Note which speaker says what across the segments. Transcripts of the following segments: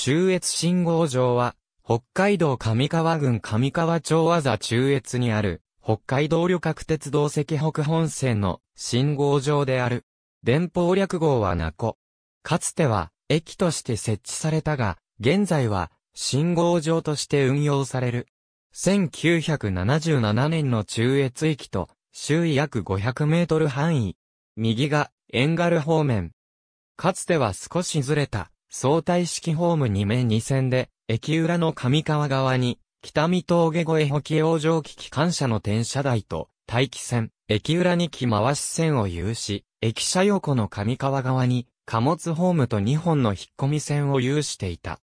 Speaker 1: 中越信号場は、北海道上川郡上川町和座中越にある、北海道旅客鉄道赤北本線の信号場である。電報略号は名古。かつては、駅として設置されたが、現在は、信号場として運用される。1977年の中越駅と、周囲約500メートル範囲。右が、遠軽方面。かつては少しずれた、相対式ホーム2面2線で、駅裏の上川側に、北見峠越え補給往生機機関車の転車台と、待機線、駅裏に木回し線を有し、駅舎横の上川側に、貨物ホームと2本の引っ込み線を有していた。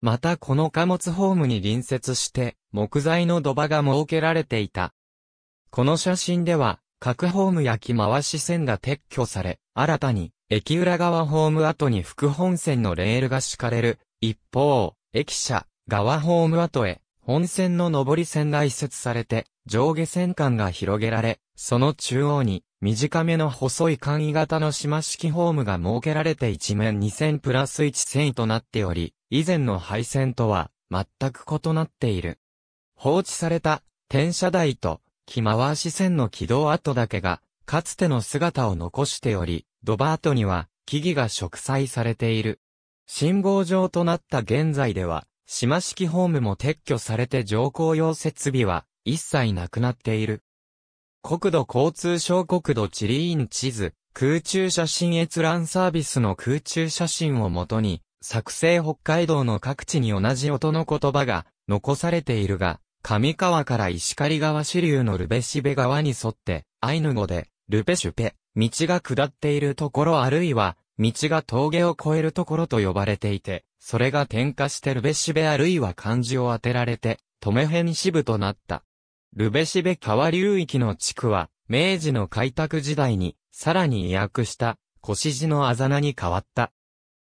Speaker 1: またこの貨物ホームに隣接して、木材の土場が設けられていた。この写真では、各ホームや木回し線が撤去され、新たに、駅裏側ホーム跡に副本線のレールが敷かれる。一方、駅舎、側ホーム跡へ、本線の上り線が移設されて、上下線間が広げられ、その中央に、短めの細い簡易型の島式ホームが設けられて一面2000プラス1線となっており、以前の配線とは、全く異なっている。放置された、転車台と、木回し線の軌道跡だけが、かつての姿を残しており、ドバートには木々が植栽されている。信号場となった現在では、島式ホームも撤去されて乗降用設備は一切なくなっている。国土交通省国土地理院地図、空中写真閲覧サービスの空中写真をもとに、作成北海道の各地に同じ音の言葉が残されているが、上川から石狩川支流のルベシベ川に沿って、アイヌ語で、ルペシュペ、道が下っているところあるいは、道が峠を越えるところと呼ばれていて、それが点火してルベシベあるいは漢字を当てられて、止め辺支部となった。ルベシベ川流域の地区は、明治の開拓時代に、さらに威約した、シジのあざなに変わった。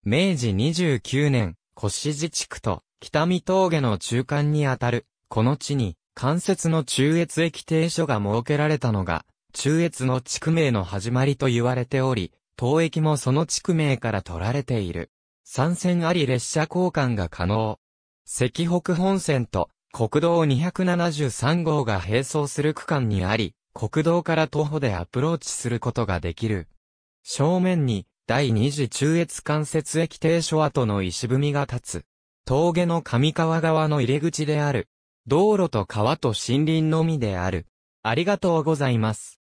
Speaker 1: 明治29年、シジ地区と、北見峠の中間にあたる、この地に、関節の中越駅停所が設けられたのが、中越の地区名の始まりと言われており、東駅もその地区名から取られている。参戦あり列車交換が可能。関北本線と国道273号が並走する区間にあり、国道から徒歩でアプローチすることができる。正面に第二次中越関節駅停所跡の石踏みが立つ。峠の上川側の入り口である。道路と川と森林のみである。ありがとうございます。